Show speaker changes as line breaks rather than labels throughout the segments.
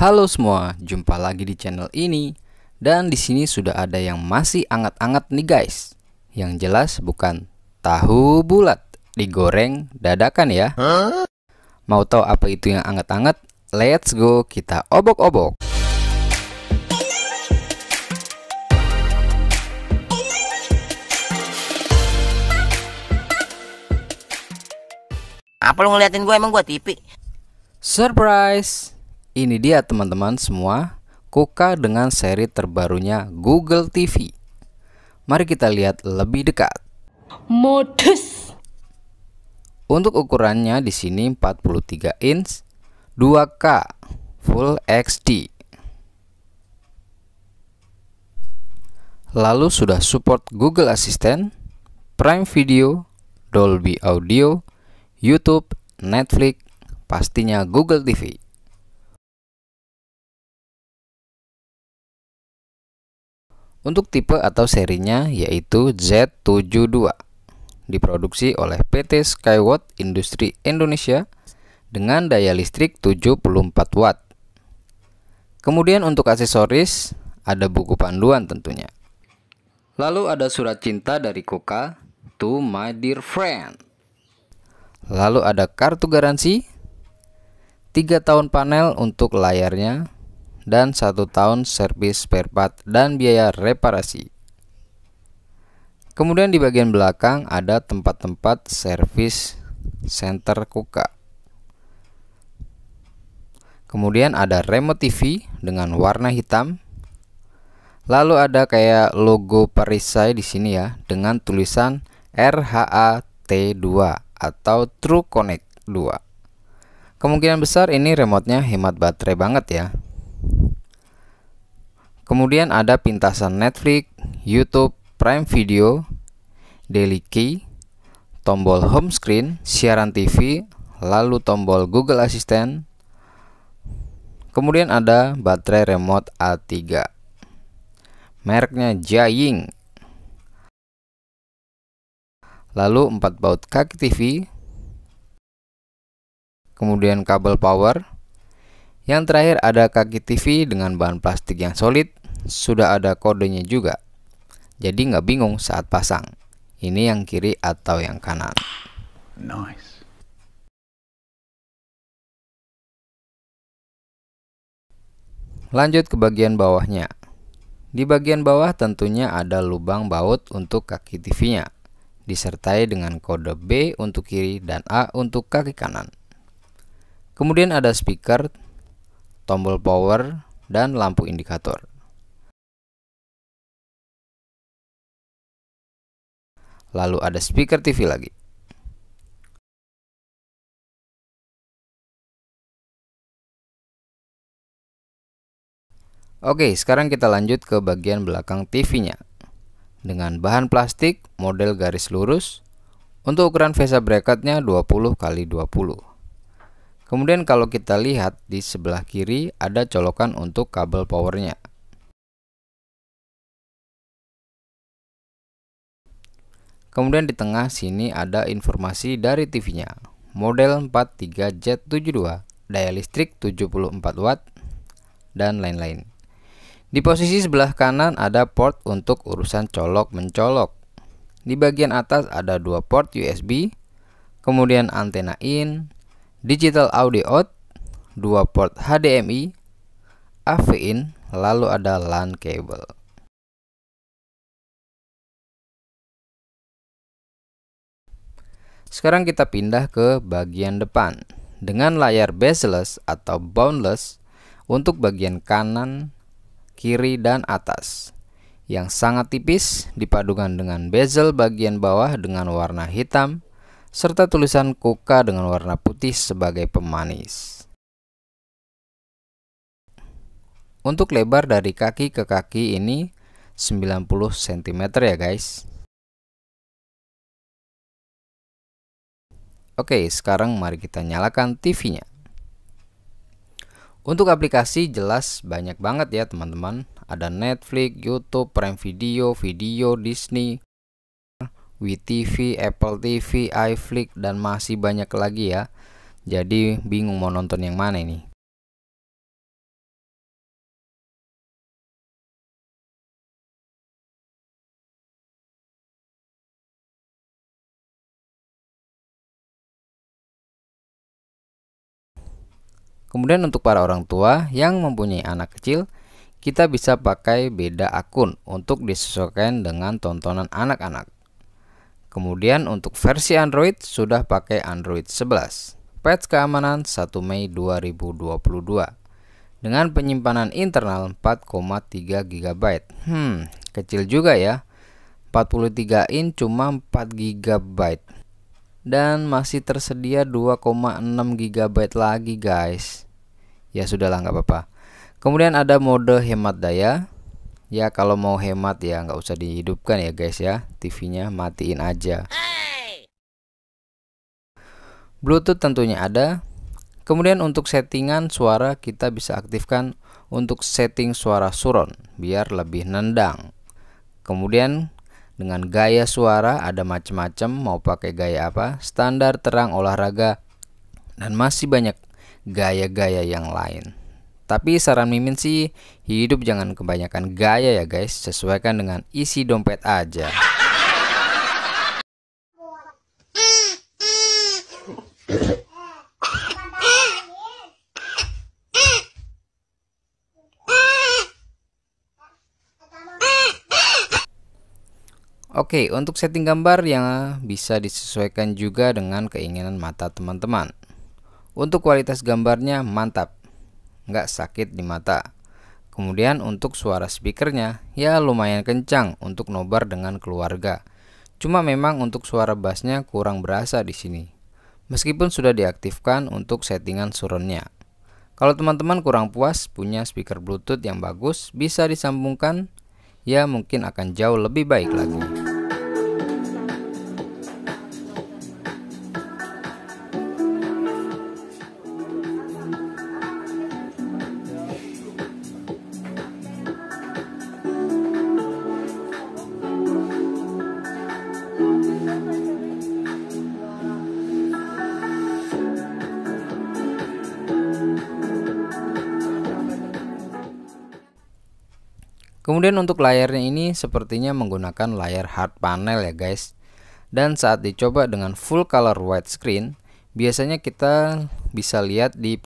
Halo semua, jumpa lagi di channel ini. Dan di sini sudah ada yang masih anget-anget nih guys. Yang jelas bukan tahu bulat digoreng dadakan ya. Mau tahu apa itu yang anget-anget? Let's go, kita obok-obok. Apa lu ngeliatin gue emang gue tipi? Surprise! Ini dia teman-teman semua, Kuka dengan seri terbarunya Google TV. Mari kita lihat lebih dekat. Modus. Untuk ukurannya di sini 43 inch 2K Full HD. Lalu sudah support Google Assistant, Prime
Video, Dolby Audio, YouTube, Netflix, pastinya Google TV. Untuk tipe atau serinya yaitu Z72
diproduksi oleh PT Skywatt Industri Indonesia dengan daya listrik 74 watt. Kemudian untuk aksesoris ada buku panduan tentunya. Lalu ada surat cinta dari Koka to my dear friend. Lalu ada kartu garansi 3 tahun panel untuk layarnya dan satu tahun servis spare part dan biaya reparasi. Kemudian di bagian belakang ada tempat-tempat servis center Kuka. Kemudian ada remote TV dengan warna hitam. Lalu ada kayak logo perisai di sini ya dengan tulisan RHAT T2 atau True Connect 2. Kemungkinan besar ini remote hemat baterai banget ya. Kemudian ada pintasan Netflix, YouTube, Prime Video, Daily Key, tombol home screen, siaran TV, lalu tombol Google Assistant. Kemudian ada baterai remote A3.
Mereknya Jiaying. Lalu 4 baut kaki TV. Kemudian
kabel power. Yang terakhir ada kaki TV dengan bahan plastik yang solid sudah ada kodenya juga. Jadi nggak bingung saat pasang. Ini yang
kiri atau yang kanan. Nice. Lanjut ke bagian bawahnya. Di bagian bawah tentunya ada lubang baut untuk kaki TV-nya,
disertai dengan kode B untuk kiri dan A untuk kaki kanan.
Kemudian ada speaker, tombol power, dan lampu indikator. lalu ada speaker TV lagi. Oke, sekarang kita lanjut ke bagian belakang TV-nya. Dengan bahan plastik model garis
lurus, untuk ukuran VESA bracketnya 20 x 20. Kemudian
kalau kita lihat di sebelah kiri ada colokan untuk kabel powernya. Kemudian di tengah sini ada informasi dari TV-nya. Model 43Z72,
daya listrik 74 watt, dan lain-lain. Di posisi sebelah kanan ada port untuk urusan colok-mencolok. Di bagian atas ada dua port USB, kemudian antena in, digital audio
out, dua port HDMI, AV in, lalu ada LAN cable. Sekarang kita pindah ke bagian depan dengan layar
bezeless atau boundless untuk bagian kanan, kiri, dan atas yang sangat tipis dipadukan dengan bezel bagian bawah dengan warna hitam serta tulisan Kuka dengan warna putih sebagai pemanis.
Untuk lebar dari kaki ke kaki ini 90 cm ya guys. Oke, sekarang mari kita nyalakan TV-nya.
Untuk aplikasi jelas banyak banget ya teman-teman. Ada Netflix, YouTube, Prime Video, Video, Disney, WeTV,
Apple TV, iFlix, dan masih banyak lagi ya. Jadi bingung mau nonton yang mana ini. Kemudian untuk para orang tua yang mempunyai anak kecil, kita bisa pakai
beda akun untuk disesuaikan dengan tontonan anak-anak. Kemudian untuk versi Android sudah pakai Android 11. Patch keamanan 1 Mei 2022 dengan penyimpanan internal 4,3 GB. Hmm, kecil juga ya. 43 in cuma 4 GB dan masih tersedia 2,6 GB lagi guys ya sudahlah nggak apa-apa kemudian ada mode hemat daya ya kalau mau hemat ya nggak usah dihidupkan ya guys ya TV-nya matiin aja Bluetooth tentunya ada kemudian untuk settingan suara kita bisa aktifkan untuk setting suara suron, biar lebih nendang kemudian dengan gaya suara ada macam-macam mau pakai gaya apa standar terang olahraga dan masih banyak gaya-gaya yang lain tapi saran mimin sih hidup jangan kebanyakan gaya ya guys sesuaikan dengan isi dompet aja Oke, untuk setting gambar yang bisa disesuaikan juga dengan keinginan mata teman-teman. Untuk kualitas gambarnya mantap, nggak sakit di mata. Kemudian untuk suara speakernya, ya lumayan kencang untuk nobar dengan keluarga. Cuma memang untuk suara bassnya kurang berasa di sini. Meskipun sudah diaktifkan untuk settingan surroundnya. Kalau teman-teman kurang puas punya speaker bluetooth yang bagus, bisa disambungkan, ya mungkin akan jauh lebih baik lagi. Kemudian untuk layarnya ini sepertinya menggunakan layar hard panel ya guys. Dan saat dicoba dengan full color widescreen, biasanya kita bisa lihat di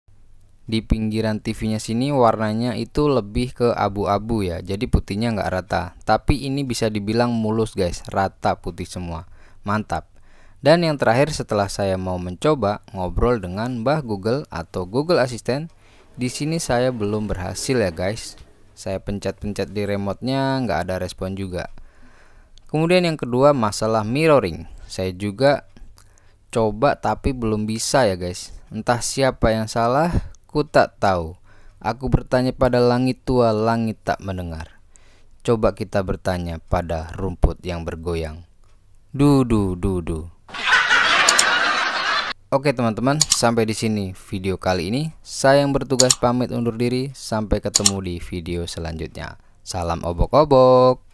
di pinggiran TV-nya sini warnanya itu lebih ke abu-abu ya jadi putihnya nggak rata tapi ini bisa dibilang mulus guys rata putih semua mantap dan yang terakhir setelah saya mau mencoba ngobrol dengan Mbah Google atau Google Assistant di sini saya belum berhasil ya guys saya pencet-pencet di remote nggak ada respon juga. Kemudian yang kedua masalah mirroring. Saya juga coba tapi belum bisa ya guys. Entah siapa yang salah, ku tak tahu. Aku bertanya pada langit tua, langit tak mendengar. Coba kita bertanya pada rumput yang bergoyang. Du du Oke teman-teman, sampai di sini video kali
ini. Saya yang bertugas pamit undur diri. Sampai ketemu di video selanjutnya. Salam obok-obok.